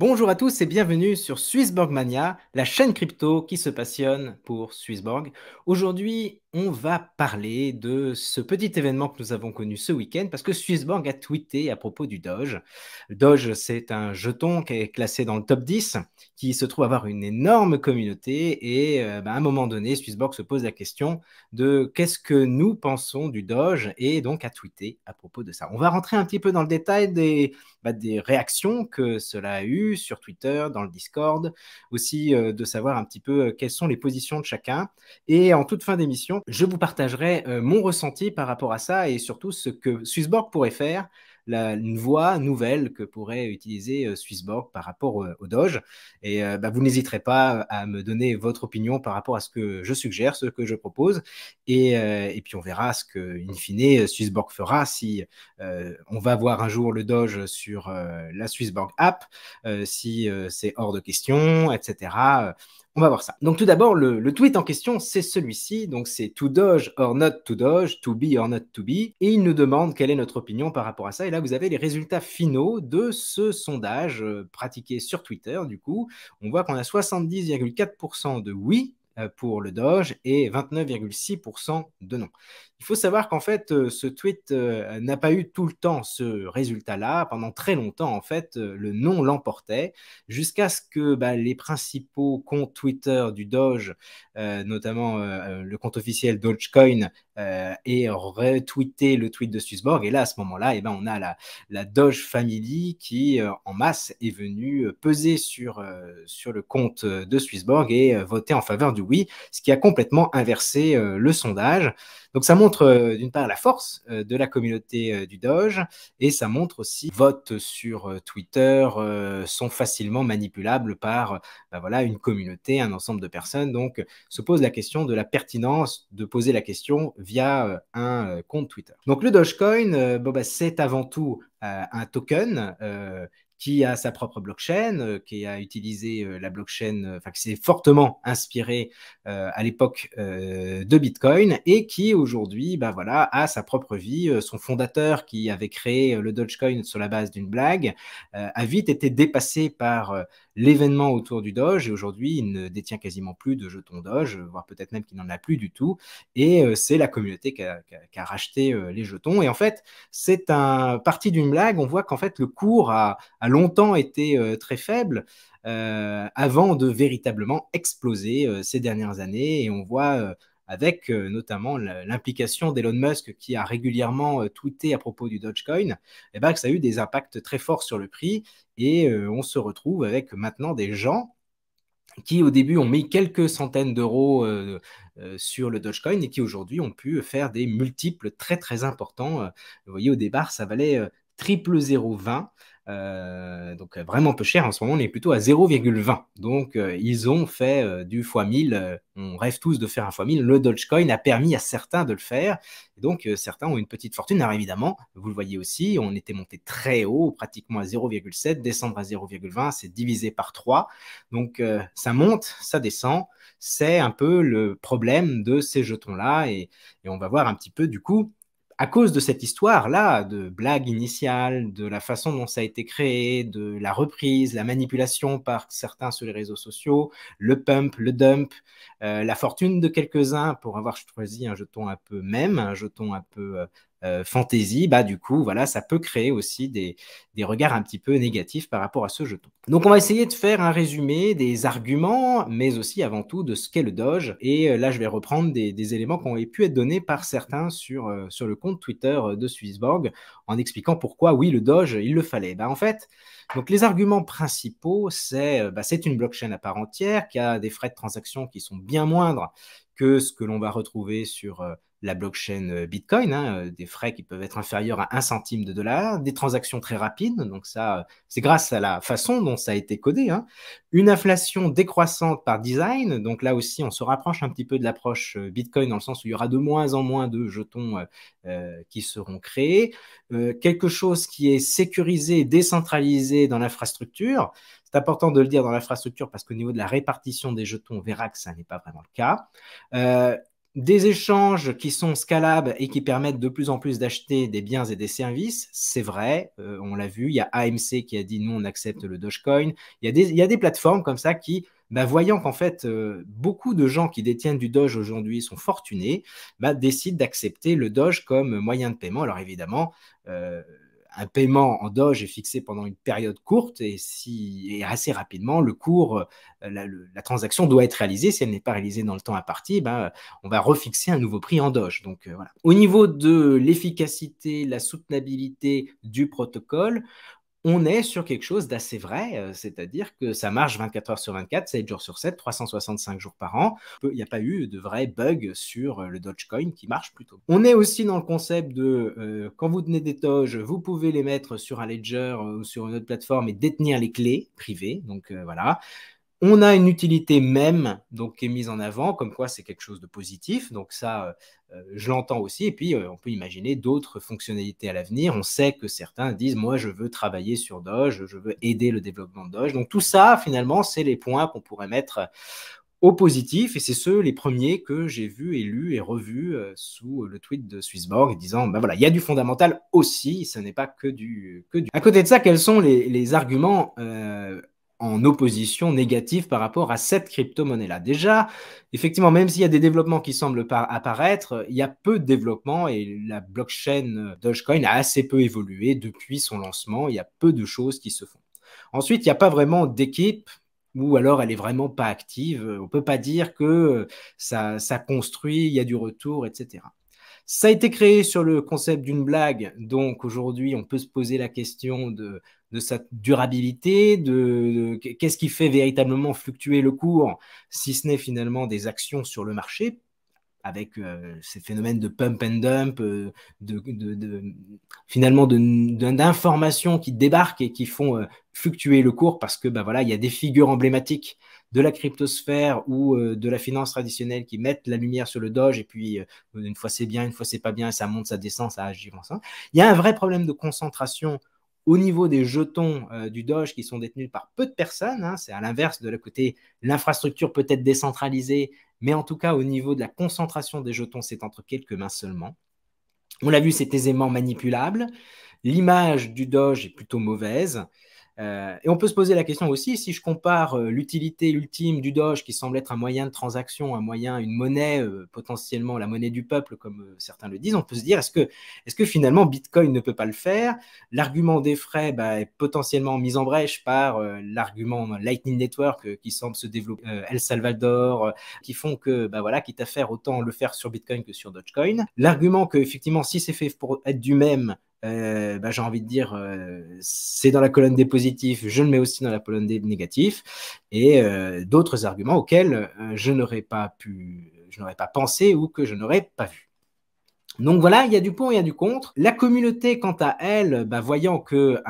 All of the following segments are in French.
Bonjour à tous et bienvenue sur SwissBorgmania, la chaîne crypto qui se passionne pour Swissborg. Aujourd'hui, on va parler de ce petit événement que nous avons connu ce week-end parce que SwissBank a tweeté à propos du Doge. Doge, c'est un jeton qui est classé dans le top 10, qui se trouve avoir une énorme communauté. Et euh, bah, à un moment donné, SwissBank se pose la question de qu'est-ce que nous pensons du Doge et donc a tweeté à propos de ça. On va rentrer un petit peu dans le détail des, bah, réactions que cela a eues sur Twitter, dans le Discord, aussi euh, de savoir un petit peu euh, quelles sont les positions de chacun. Et en toute fin d'émission, je vous partagerai euh, mon ressenti par rapport à ça et surtout ce que Swissborg pourrait faire, la, une voie nouvelle que pourrait utiliser euh, Swissborg par rapport euh, au, Doge. Et bah, vous n'hésiterez pas à me donner votre opinion par rapport à ce que je suggère, ce que je propose. Et, puis on verra ce que, in fine, Swissborg fera si on va voir un jour le Doge sur la Swissborg app, si c'est hors de question, etc on va voir ça. Donc tout d'abord, le, tweet en question, c'est celui-ci. Donc c'est to Doge or not to Doge, to be or not to be. Et il nous demande quelle est notre opinion par rapport à ça. Et là, vous avez les résultats finaux de ce sondage euh, pratiqué sur Twitter. Du coup, on voit qu'on a 70,4% de oui euh, pour le Doge et 29,6% de non. Il faut savoir qu'en fait, euh, ce tweet euh, n'a pas eu tout le temps ce résultat-là. Pendant très longtemps, en fait, le non l'emportait jusqu'à ce que bah, les principaux comptes Twitter du Doge, notamment le compte officiel Dogecoin, euh, et retweeter le tweet de Swissborg. Et là, à ce moment-là, eh ben, on a la, Doge Family qui, euh, en masse, est venue euh, peser sur, sur le compte de Swissborg et voter en faveur du oui, ce qui a complètement inversé le sondage. Donc ça montre euh, d'une part la force euh, de la communauté euh, du Doge et ça montre aussi votes sur Twitter sont facilement manipulables par bah, voilà, une communauté, un ensemble de personnes. Donc se pose la question de la pertinence de poser la question via un compte Twitter. Donc le Dogecoin, bah, c'est avant tout un token qui a sa propre blockchain, euh, qui a utilisé euh, la blockchain, euh, enfin qui s'est fortement inspiré à l'époque de Bitcoin et qui aujourd'hui, bah voilà, a sa propre vie. Son fondateur qui avait créé le Dogecoin sur la base d'une blague a vite été dépassé par l'événement autour du Doge. Et aujourd'hui, il ne détient quasiment plus de jetons Doge, voire peut-être même qu'il n'en a plus du tout. Et euh, c'est la communauté qui a, racheté euh, les jetons. Et en fait, c'est un parti d'une blague. On voit qu'en fait, le cours a, longtemps été euh, très faible. avant de véritablement exploser ces dernières années. Et on voit avec euh, notamment l'implication d'Elon Musk qui a régulièrement euh, tweeté à propos du Dogecoin, eh ben, ça a eu des impacts très forts sur le prix. Et euh, on se retrouve avec maintenant des gens qui au début ont mis quelques centaines d'euros sur le Dogecoin et qui aujourd'hui ont pu faire des multiples très très importants. Vous voyez au départ ça valait triple euh, donc euh, vraiment peu cher. En ce moment, on est plutôt à 0,20. Donc euh, ils ont fait du x1000. on rêve tous de faire un x1000. Le Dogecoin a permis à certains de le faire. Et donc certains ont une petite fortune. Alors évidemment, vous le voyez aussi, on était monté très haut, pratiquement à 0,7, descendre à 0,20, c'est divisé par 3. Donc ça monte, ça descend. C'est un peu le problème de ces jetons-là. et on va voir un petit peu du coup à cause de cette histoire-là, de blague initiale, de la façon dont ça a été créé, de la reprise, la manipulation par certains sur les réseaux sociaux, le pump, le dump, euh, la fortune de quelques-uns pour avoir choisi un jeton un peu même, un jeton un peu euh, euh, fantaisie, fantasy, bah du coup, voilà, ça peut créer aussi des, regards un petit peu négatifs par rapport à ce jeton. Donc on va essayer de faire un résumé des arguments, mais aussi avant tout de ce qu'est le Doge. Et euh, là, je vais reprendre des, éléments qui ont pu être donnés par certains sur, euh, sur le compte Twitter de Swissborg en expliquant pourquoi, oui, le Doge, il le fallait. Bah, en fait, donc les arguments principaux, c'est bah, c'est une blockchain à part entière qui a des frais de transaction qui sont bien moindres que ce que l'on va retrouver sur la blockchain euh, Bitcoin, hein, euh, des frais qui peuvent être inférieurs à 1 centime de dollar, des transactions très rapides, donc ça, euh, c'est grâce à la façon dont ça a été codé, hein. une inflation décroissante par design, donc là aussi on se rapproche un petit peu de l'approche Bitcoin dans le sens où il y aura de moins en moins de jetons qui seront créés, quelque chose qui est sécurisé, décentralisé dans l'infrastructure, c'est important de le dire dans l'infrastructure parce qu'au niveau de la répartition des jetons, on verra que ça n'est pas vraiment le cas. Euh, des échanges qui sont scalables et qui permettent de plus en plus d'acheter des biens et des services, c'est vrai, euh, on l'a vu, il y a AMC qui a dit nous on accepte le Dogecoin, il y a des, il y a des plateformes comme ça qui, bah, voyant qu'en fait euh, beaucoup de gens qui détiennent du Doge aujourd'hui sont fortunés, bah, décident d'accepter le Doge comme moyen de paiement. Alors évidemment, euh, un paiement en Doge est fixé pendant une période courte et, si, et assez rapidement, le cours, euh, la, transaction doit être réalisée. Si elle n'est pas réalisée dans le temps imparti, ben, on va refixer un nouveau prix en Doge. Donc, euh, voilà. Au niveau de l'efficacité, la soutenabilité du protocole, on est sur quelque chose d'assez vrai, euh, c'est-à-dire que ça marche 24 heures sur 24, 7 jours sur 7, 365 jours par an. Il n'y a pas eu de vrai bug sur euh, le Dogecoin qui marche plutôt. On est aussi dans le concept de euh, quand vous tenez des toges, vous pouvez les mettre sur un ledger ou sur une autre plateforme et détenir les clés privées. Donc voilà. On a une utilité même donc, qui est mise en avant, comme quoi c'est quelque chose de positif. Donc ça, euh, euh, je l'entends aussi. Et puis, euh, on peut imaginer d'autres fonctionnalités à l'avenir. On sait que certains disent, moi, je veux travailler sur Doge, je veux aider le développement de Doge. Donc tout ça, finalement, c'est les points qu'on pourrait mettre au positif. Et c'est ceux les premiers que j'ai vus et lus et revus sous le tweet de Swissborg disant ben voilà, il y a du fondamental aussi, ce n'est pas que du, que À côté de ça, quels sont les, arguments en opposition négative par rapport à cette crypto-monnaie-là. Déjà, effectivement, même s'il y a des développements qui semblent apparaître, il y a peu de développements et la blockchain Dogecoin a assez peu évolué depuis son lancement. Il y a peu de choses qui se font. Ensuite, il n'y a pas vraiment d'équipe ou alors elle est vraiment pas active. On ne peut pas dire que ça, ça construit, il y a du retour, etc. Ça a été créé sur le concept d'une blague, donc aujourd'hui on peut se poser la question de de sa durabilité, de, qu'est-ce qui fait véritablement fluctuer le cours, si ce n'est finalement des actions sur le marché, avec euh, ces phénomènes de pump and dump, euh, de, finalement d'informations qui débarquent et qui font euh, fluctuer le cours parce que bah, voilà, il y a des figures emblématiques de la cryptosphère ou de la finance traditionnelle qui mettent la lumière sur le Doge et puis une fois c'est bien, une fois c'est pas bien, ça monte, ça descend, ça agit. Ça. Il y a un vrai problème de concentration au niveau des jetons euh, du Doge qui sont détenus par peu de personnes, hein, c'est à l'inverse de la côté l'infrastructure peut-être décentralisée, mais en tout cas au niveau de la concentration des jetons, c'est entre quelques mains seulement. On l'a vu, c'est aisément manipulable. L'image du Doge est plutôt mauvaise. Euh, et on peut se poser la question aussi, si je compare euh, l'utilité ultime du Doge, qui semble être un moyen de transaction, un moyen, une monnaie, euh, potentiellement la monnaie du peuple, comme certains le disent, on peut se dire, est-ce que, finalement Bitcoin ne peut pas le faire L'argument des frais bah, est potentiellement mis en brèche par l'argument Lightning Network qui semble se développer, El Salvador, qui font que, bah, voilà, quitte à faire, autant le faire sur Bitcoin que sur Dogecoin. L'argument que, effectivement, si c'est fait pour être du même, euh, bah, j'ai envie de dire, euh, c'est dans la colonne des positifs, je le mets aussi dans la colonne des négatifs, et euh, d'autres arguments auxquels je n'aurais pas pu, je n'aurais pas pensé ou que je n'aurais pas vu. Donc voilà, il y a du pour, il y a du contre. La communauté, quant à elle, bah, voyant que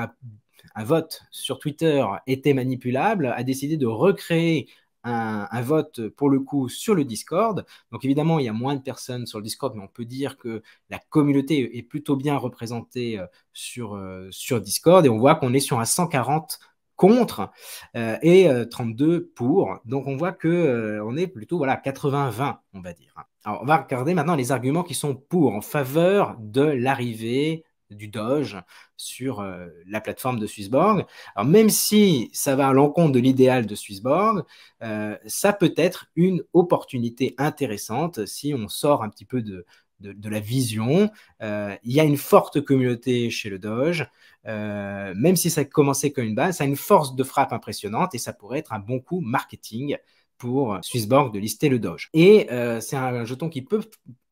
un vote sur Twitter était manipulable, a décidé de recréer un, vote euh, pour le coup sur le Discord. Donc évidemment, il y a moins de personnes sur le Discord, mais on peut dire que la communauté est plutôt bien représentée euh, sur, euh, sur Discord et on voit qu'on est sur un 140 contre et 32 pour. Donc on voit que on est plutôt voilà 80-20, on va dire. Alors on va regarder maintenant les arguments qui sont pour en faveur de l'arrivée du Doge sur euh, la plateforme de Swissborg. Alors même si ça va à l'encontre de l'idéal de Swissborg, euh, ça peut être une opportunité intéressante si on sort un petit peu de, la vision. Euh, il y a une forte communauté chez le Doge, même si ça commençait comme une base, ça a une force de frappe impressionnante et ça pourrait être un bon coup marketing pour Swissborg de lister le Doge. Et c'est un jeton qui peut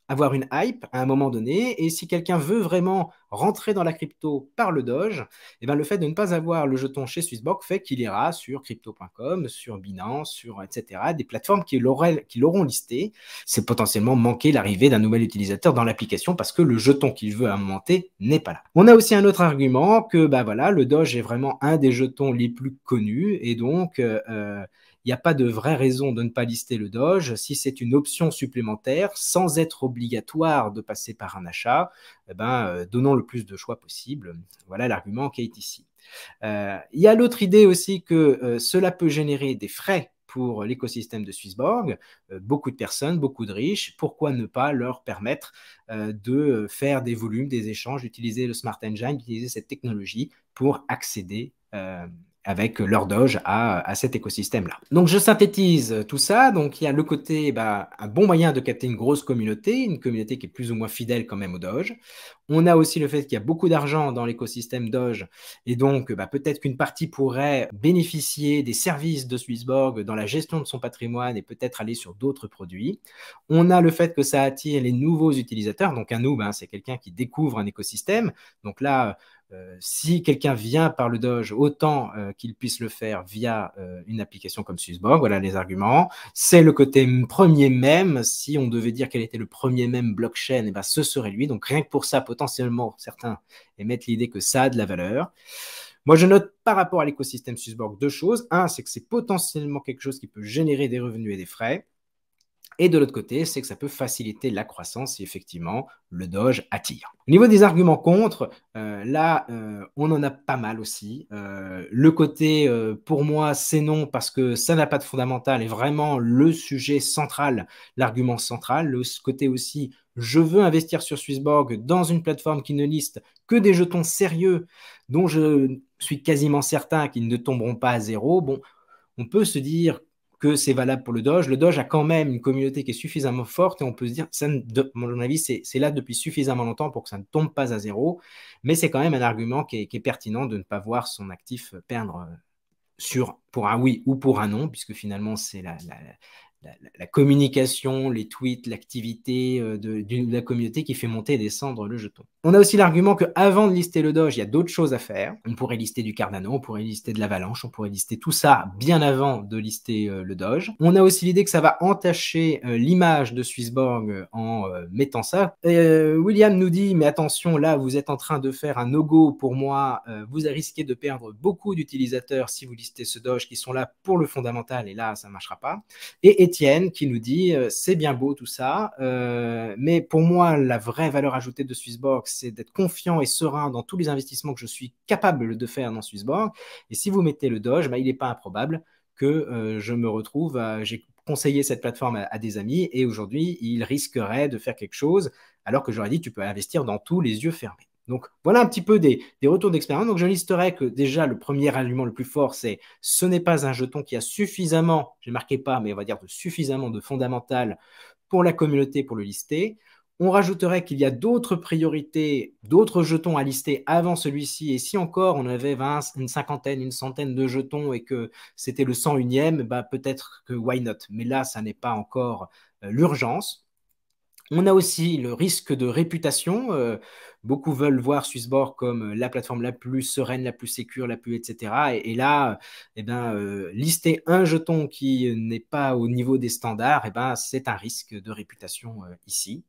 avoir une hype à un moment donné. Et si quelqu'un veut vraiment rentrer dans la crypto par le Doge, et eh ben le fait de ne pas avoir le jeton chez Swissborg fait qu'il ira sur crypto.com, sur Binance, sur etc., des plateformes qui l'auront listé. C'est potentiellement manquer l'arrivée d'un nouvel utilisateur dans l'application parce que le jeton qu'il veut inventer n'est pas là. On a aussi un autre argument que bah, voilà, le Doge est vraiment un des jetons les plus connus et donc euh, euh, il n'y a pas de vraie raison de ne pas lister le Doge. Si c'est une option supplémentaire, sans être obligatoire de passer par un achat, eh ben, euh, donnons le plus de choix possible. Voilà l'argument qui est ici. Euh, il y a l'autre idée aussi que euh, cela peut générer des frais pour l'écosystème de Swissborg, beaucoup de personnes, beaucoup de riches, pourquoi ne pas leur permettre de faire des volumes, des échanges, d'utiliser le Smart Engine, utiliser cette technologie pour accéder avec leur doge à, cet écosystème-là. Donc je synthétise euh, tout ça. Donc il y a le côté, bah, un bon moyen de capter une grosse communauté, une communauté qui est plus ou moins fidèle quand même au doge. On a aussi le fait qu'il y a beaucoup d'argent dans l'écosystème doge et donc bah, peut-être qu'une partie pourrait bénéficier des services de Swissborg dans la gestion de son patrimoine et peut-être aller sur d'autres produits. On a le fait que ça attire les nouveaux utilisateurs. Donc un noob, bah, c'est quelqu'un qui découvre un écosystème. Donc là, euh, si quelqu'un vient par le Doge, autant euh, qu'il puisse le faire via euh, une application comme Swissborg, voilà les arguments. C'est le côté premier même. Si on devait dire quel était le premier même blockchain, et eh ben, ce serait lui. Donc rien que pour ça, potentiellement, certains émettent l'idée que ça a de la valeur. Moi, je note par rapport à l'écosystème Swissborg deux choses. Un, c'est que c'est potentiellement quelque chose qui peut générer des revenus et des frais. Et de l'autre côté, c'est que ça peut faciliter la croissance si effectivement le Doge attire. Au niveau des arguments contre, euh, là, euh, on en a pas mal aussi. Euh, le côté, pour moi, c'est non parce que ça n'a pas de fondamental et vraiment le sujet central, l'argument central. Le côté aussi, je veux investir sur Swissborg dans une plateforme qui ne liste que des jetons sérieux dont je suis quasiment certain qu'ils ne tomberont pas à zéro. Bon, on peut se dire que c'est valable pour le Doge. Le Doge a quand même une communauté qui est suffisamment forte et on peut se dire, ça, mon avis, c'est là depuis suffisamment longtemps pour que ça ne tombe pas à zéro. Mais c'est quand même un argument qui est, pertinent de ne pas voir son actif perdre euh, sur, pour un oui ou pour un non, puisque finalement, c'est la, la, communication, les tweets, l'activité euh, de, la communauté qui fait monter et descendre le jeton. On a aussi l'argument qu'avant de lister le Doge, il y a d'autres choses à faire. On pourrait lister du Cardano, on pourrait lister de l'Avalanche, on pourrait lister tout ça bien avant de lister euh, le Doge. On a aussi l'idée que ça va entacher euh, l'image de Swissborg en mettant ça. William nous dit, mais attention, là, vous êtes en train de faire un no-go pour moi. vous risquez de perdre beaucoup d'utilisateurs si vous listez ce Doge qui sont là pour le fondamental et là, ça ne marchera pas. et Étienne qui nous dit euh, c'est bien beau tout ça, euh, mais pour moi, la vraie valeur ajoutée de Swissborg, c'est d'être confiant et serein dans tous les investissements que je suis capable de faire dans Swissborg. Et si vous mettez le Doge, bah, il n'est pas improbable que euh, je me retrouve, j'ai conseillé cette plateforme à, à des amis et aujourd'hui, ils risqueraient de faire quelque chose alors que j'aurais dit tu peux investir dans tous les yeux fermés. Donc voilà un petit peu des, retours d'expérience. Donc je listerai que déjà le premier argument le plus fort, c'est ce n'est pas un jeton qui a suffisamment, j'ai marqué pas, mais on va dire de suffisamment de fondamental pour la communauté pour le lister. On rajouterait qu'il y a d'autres priorités, d'autres jetons à lister avant celui-ci. Et si encore on avait une cinquantaine, une centaine de jetons et que c'était le 101e, bah, peut-être que why not Mais là, ça n'est pas encore euh, l'urgence. On a aussi le risque de réputation. Euh, Beaucoup veulent voir Swissborg comme euh, la plateforme la plus sereine, la plus sécure, la plus etc. Et, là, eh ben, euh, lister un jeton qui n'est pas au niveau des standards, eh ben, c'est un risque de réputation euh, ici.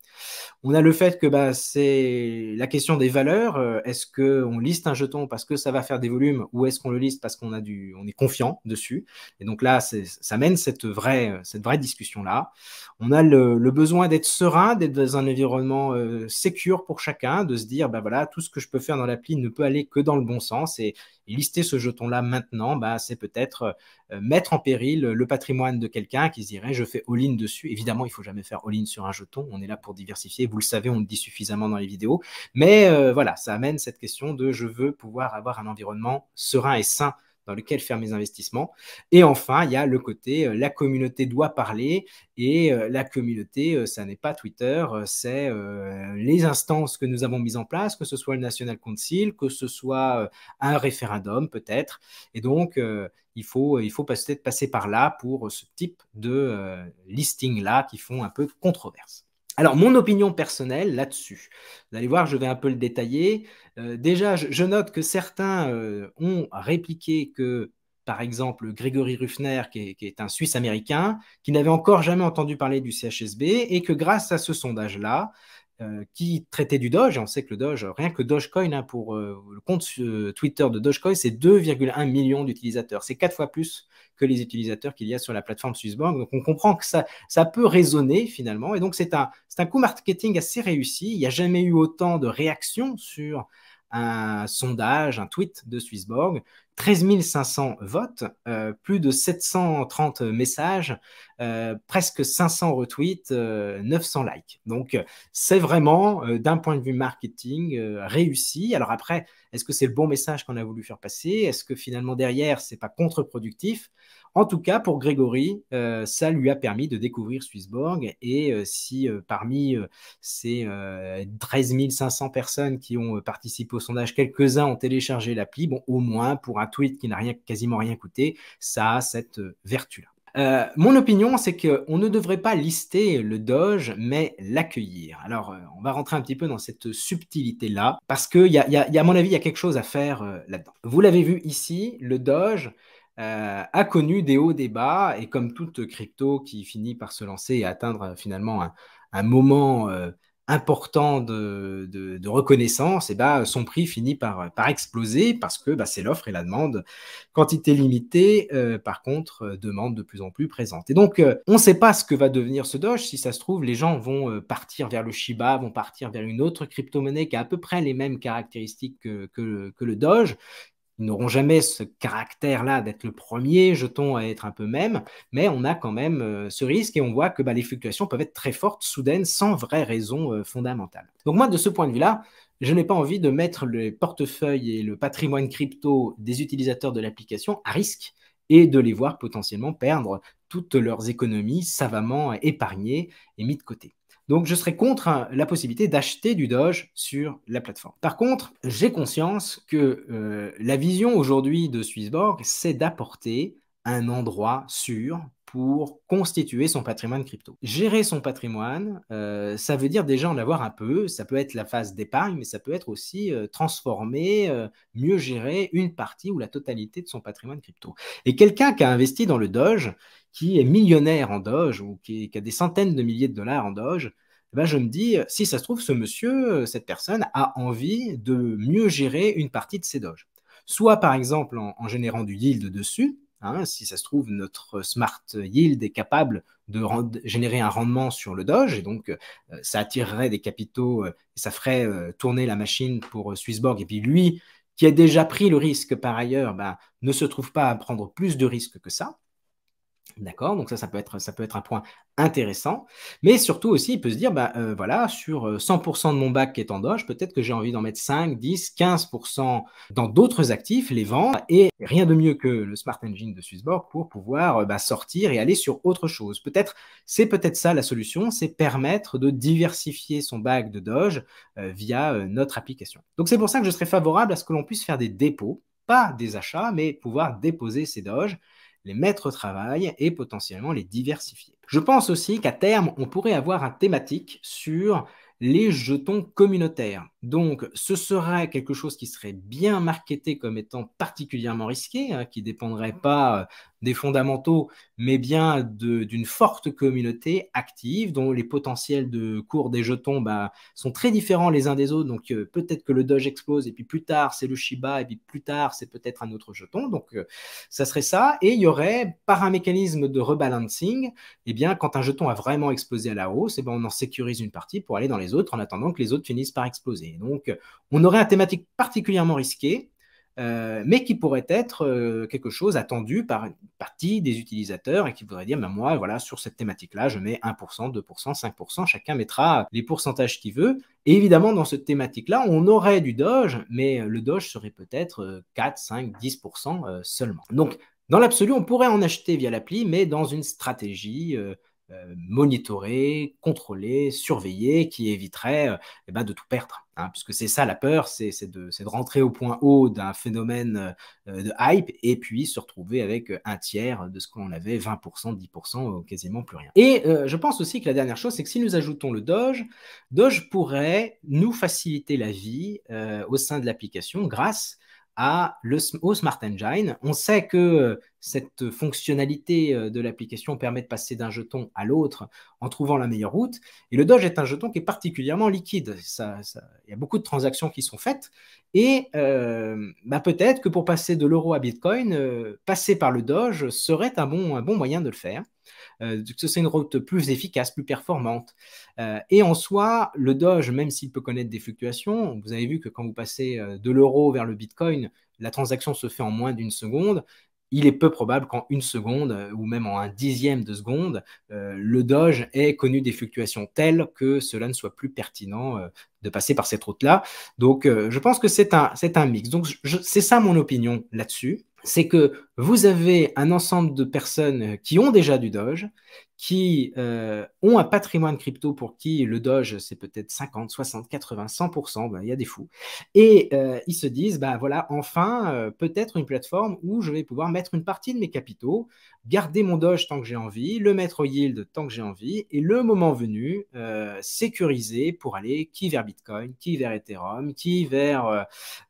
On a le fait que bah, c'est la question des valeurs. Est-ce qu'on liste un jeton parce que ça va faire des volumes ou est-ce qu'on le liste parce qu'on a du, on est confiant dessus Et donc là, ça mène cette vraie, cette vraie discussion-là. On a le, besoin d'être serein, d'être dans un environnement sécur pour chacun, de se dire, bah voilà, tout ce que je peux faire dans l'appli ne peut aller que dans le bon sens. Et, lister ce jeton-là maintenant, bah, c'est peut-être euh, euh, mettre en péril le patrimoine de quelqu'un qui se dirait, je fais all-in dessus. Évidemment, il faut jamais faire all-in sur un jeton. On est là pour diversifier. Vous le savez, on le dit suffisamment dans les vidéos. Mais euh, voilà, ça amène cette question de je veux pouvoir avoir un environnement serein et sain dans lequel faire mes investissements. Et enfin, il y a le côté euh, la communauté doit parler et euh, la communauté, euh, ça n'est pas Twitter, c'est les instances que nous avons mises en place, que ce soit le National Council, que ce soit un référendum peut-être. Et donc, il faut, il faut peut-être passer par là pour ce type de listing-là qui font un peu controverse. Alors, mon opinion personnelle là-dessus, vous allez voir, je vais un peu le détailler. Euh, déjà, je, note que certains euh, ont répliqué que, par exemple, Grégory Ruffner, qui est un Suisse américain, qui n'avait encore jamais entendu parler du CHSB, et que grâce à ce sondage-là, euh, qui traitait du Doge, et on sait que le Doge, euh, rien que Dogecoin, hein, pour euh, le compte Twitter de Dogecoin, c'est 2,1 millions d'utilisateurs. C'est quatre fois plus que les utilisateurs qu'il y a sur la plateforme SwissBorg. Donc on comprend que ça, peut résonner finalement. Et donc c'est un, un coup marketing assez réussi. Il n'y a jamais eu autant de réactions sur un sondage, un tweet de Swissborg 13 500 votes, euh, plus de 730 messages, euh, presque 500 retweets, 900 euh, likes. Donc c'est vraiment, d'un point de vue marketing, réussi. Alors après, est-ce que c'est le bon message qu'on a voulu faire passer Est-ce que finalement derrière, ce c'est pas contre-productif en tout cas, pour Grégory, euh, ça lui a permis de découvrir Swissborg. Et euh, si euh, parmi ces 13 500 personnes qui ont participé au sondage, quelques-uns ont téléchargé l'appli, bon, au moins pour un tweet qui n'a quasiment rien coûté, ça a cette vertu-là. mon opinion, c'est qu'on ne devrait pas lister le Doge, mais l'accueillir. Alors, on va rentrer un petit peu dans cette subtilité-là, parce qu'à y a, mon avis, il y a quelque chose à faire là-dedans. Vous l'avez vu ici, le Doge, euh, a connu des hauts, des bas, et comme toute crypto qui finit par se lancer et atteindre euh, finalement un, moment euh, important de, reconnaissance, et eh ben, son prix finit par, par exploser parce que bah, c'est l'offre et la demande. Quantité limitée, par contre, demande de plus en plus présente. Et donc, on ne sait pas ce que va devenir ce Doge. Si ça se trouve, les gens vont partir vers le Shiba, vont partir vers une autre crypto-monnaie qui a à peu près les mêmes caractéristiques que le Doge, ils n'auront jamais ce caractère-là d'être le premier jeton à être un peu même, mais on a quand même euh, ce risque et on voit que bah, les fluctuations peuvent être très fortes, soudaines, sans vraie raison euh, fondamentale. Donc moi, de ce point de vue-là, je n'ai pas envie de mettre les portefeuilles et le patrimoine crypto des utilisateurs de l'application à risque et de les voir potentiellement perdre toutes leurs économies savamment épargnées et mises de côté. Donc, je serais contre hein, la possibilité d'acheter du Doge sur la plateforme. Par contre, j'ai conscience que euh, la vision aujourd'hui de Swissborg, c'est d'apporter un endroit sûr pour constituer son patrimoine crypto. Gérer son patrimoine, euh, ça veut dire déjà en avoir un peu. Ça peut être la phase d'épargne, mais ça peut être aussi euh, transformer, mieux gérer une partie ou la totalité de son patrimoine crypto. Et quelqu'un qui a investi dans le Doge, qui est millionnaire en Doge ou qui, a des centaines de milliers de dollars en Doge, eh ben je me dis, euh, si ça se trouve, ce monsieur, euh, cette personne a envie de mieux gérer une partie de ses doges. Soit, par exemple, en, générant du yield dessus, hein, si ça se trouve, notre smart yield est capable de générer un rendement sur le doge, et donc euh, ça attirerait des capitaux, et ça ferait tourner la machine pour Swissborg, et puis lui, qui a déjà pris le risque par ailleurs, ben, ne se trouve pas à prendre plus de risques que ça. D'accord Donc ça, ça peut, être, ça peut être un point intéressant. Mais surtout aussi, il peut se dire, bah, euh, voilà, sur 100% euh, de mon bac qui est en doge, peut-être que j'ai envie d'en mettre 5, 10, 15% dans d'autres actifs, les vendre. Et rien de mieux que le Smart Engine de Swissborg pour pouvoir euh, bah, sortir et aller sur autre chose. Peut-être, c'est peut-être ça la solution, c'est permettre de diversifier son bac de doge via notre application. Donc c'est pour ça que je serais favorable à ce que l'on puisse faire des dépôts, pas des achats, mais pouvoir déposer ses doges les mettre au travail et potentiellement les diversifier. Je pense aussi qu'à terme, on pourrait avoir un thématique sur les jetons communautaires. Donc, ce serait quelque chose qui serait bien marketé comme étant particulièrement risqué, hein, qui dépendrait mmh. pas euh, des fondamentaux, mais bien d'une forte communauté active, dont les potentiels de cours des jetons bah, sont très différents les uns des autres. Donc, euh, peut-être que le Doge explose, et puis plus tard, c'est le Shiba, et puis plus tard, c'est peut-être un autre jeton. Donc, euh, ça serait ça. Et il y aurait, par un mécanisme de rebalancing, eh bien, quand un jeton a vraiment explosé à la hausse, eh bien, on en sécurise une partie pour aller dans les autres en attendant que les autres finissent par exploser. Donc, on aurait un thématique particulièrement risqué, euh, mais qui pourrait être euh, quelque chose attendu par une partie des utilisateurs et qui voudrait dire, ben, moi, voilà, sur cette thématique-là, je mets 1%, 2%, 5%, chacun mettra les pourcentages qu'il veut. Et évidemment, dans cette thématique-là, on aurait du Doge, mais euh, le Doge serait peut-être 4, 5, 10% seulement. Donc, dans l'absolu, on pourrait en acheter via l'appli, mais dans une stratégie euh, monitorer, contrôler, surveiller, qui éviterait euh, eh ben, de tout perdre. Hein, puisque c'est ça la peur, c'est de, de, rentrer au point haut d'un phénomène euh, de hype et puis se retrouver avec un tiers de ce qu'on avait, 20%, 10%, quasiment plus rien. Et je pense aussi que la dernière chose, c'est que si nous ajoutons le Doge, Doge pourrait nous faciliter la vie au sein de l'application grâce le, au Smart Engine. On sait que euh, cette fonctionnalité euh, de l'application permet de passer d'un jeton à l'autre en trouvant la meilleure route. Et le Doge est un jeton qui est particulièrement liquide. Il y a beaucoup de transactions qui sont faites. Et euh, bah, peut-être que pour passer de l'euro à Bitcoin, passer par le Doge serait un bon moyen de le faire. Euh, ce c'est une route plus efficace, plus performante. Euh, et en soi, le Doge, même s'il peut connaître des fluctuations, vous avez vu que quand vous passez euh, de l'euro vers le Bitcoin, la transaction se fait en moins d'une seconde. Il est peu probable qu'en une seconde euh, ou même en un dixième de seconde, le Doge ait connu des fluctuations telles que cela ne soit plus pertinent de passer par cette route-là. Donc, je pense que c'est un, mix. Donc, c'est ça mon opinion là-dessus c'est que vous avez un ensemble de personnes qui ont déjà du Doge, qui euh, ont un patrimoine crypto pour qui le Doge, c'est peut-être 50, 60, 80, 100%, il y a des fous. Et euh, ils se disent, ben voilà, enfin, euh, peut-être une plateforme où je vais pouvoir mettre une partie de mes capitaux, garder mon Doge tant que j'ai envie, le mettre au yield tant que j'ai envie, et le moment venu, sécuriser pour aller qui vers Bitcoin, qui vers Ethereum, qui vers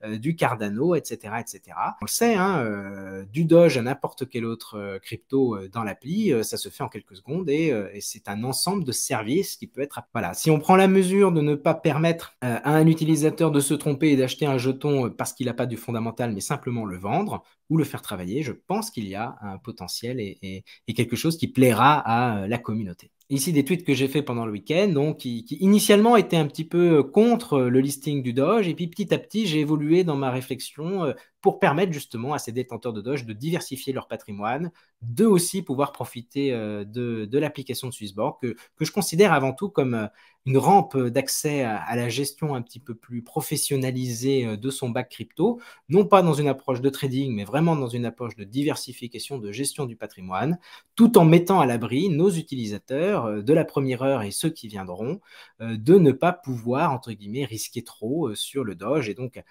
du Cardano, etc., etc. On le sait, hein, du Doge à n'importe quel autre crypto dans l'appli, ça se fait en quelques secondes euh, et, c'est un ensemble de services qui peut être. Voilà. Si on prend la mesure de ne pas permettre euh, à un utilisateur de se tromper et d'acheter un jeton euh, parce qu'il n'a pas du fondamental, mais simplement le vendre ou le faire travailler, je pense qu'il y a un potentiel et, quelque chose qui plaira à la communauté ici des tweets que j'ai fait pendant le week-end, donc qui, qui, initialement étaient un petit peu contre le listing du Doge, et puis petit à petit j'ai évolué dans ma réflexion pour permettre justement à ces détenteurs de Doge de diversifier leur patrimoine, de aussi pouvoir profiter euh, de, l'application de Swissborg, que, je considère avant tout comme euh, une rampe d'accès à, à, la gestion un petit peu plus professionnalisée euh, de son bac crypto, non pas dans une approche de trading, mais vraiment dans une approche de diversification, de gestion du patrimoine, tout en mettant à l'abri nos utilisateurs de la première heure et ceux qui viendront, de ne pas pouvoir, entre guillemets, risquer trop sur le Doge et donc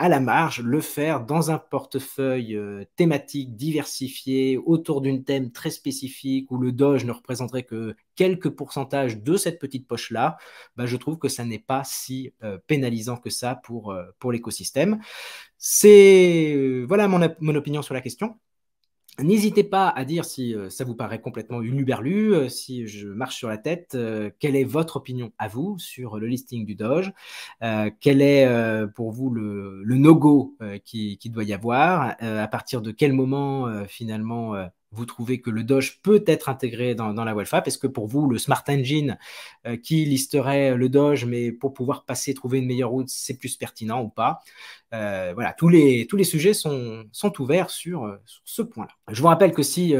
à la marge, le faire dans un portefeuille euh, thématique diversifié autour d'une thème très spécifique où le Doge ne représenterait que quelques pourcentages de cette petite poche-là, bah, je trouve que ça n'est pas si euh, pénalisant que ça pour, euh, pour l'écosystème. C'est voilà mon, mon opinion sur la question. N'hésitez pas à dire si euh, ça vous paraît complètement une luberlu, euh, si je marche sur la tête, euh, quelle est votre opinion à vous sur le listing du Doge, quel est pour vous le, no-go qui, qui, doit y avoir, à partir de quel moment finalement vous trouvez que le Doge peut être intégré dans, la Welfare parce que pour vous, le Smart Engine euh, qui listerait le Doge, mais pour pouvoir passer, trouver une meilleure route, c'est plus pertinent ou pas euh, Voilà, tous les, tous les sujets sont, sont ouverts sur, euh, ce point-là. Je vous rappelle que si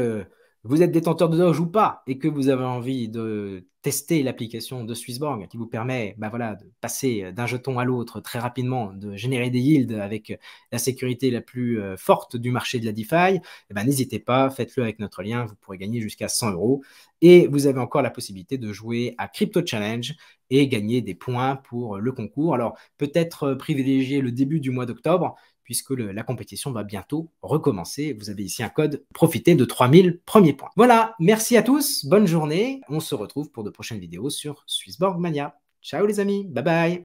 vous êtes détenteur de Doge ou pas et que vous avez envie de tester l'application de Swissborg qui vous permet bah voilà, de passer euh, d'un jeton à l'autre très rapidement, de générer des yields avec euh, la sécurité la plus euh, forte du marché de la DeFi, eh ben, n'hésitez pas, faites-le avec notre lien, vous pourrez gagner jusqu'à 100 euros. Et vous avez encore la possibilité de jouer à Crypto Challenge et gagner des points pour le concours. Alors peut-être privilégier le début du mois d'octobre puisque la compétition va bientôt recommencer. Vous avez ici un code, profitez de 3000 premiers points. Voilà, merci à tous, bonne journée. On se retrouve pour de prochaines vidéos sur Swissborg Mania. Ciao les amis, bye bye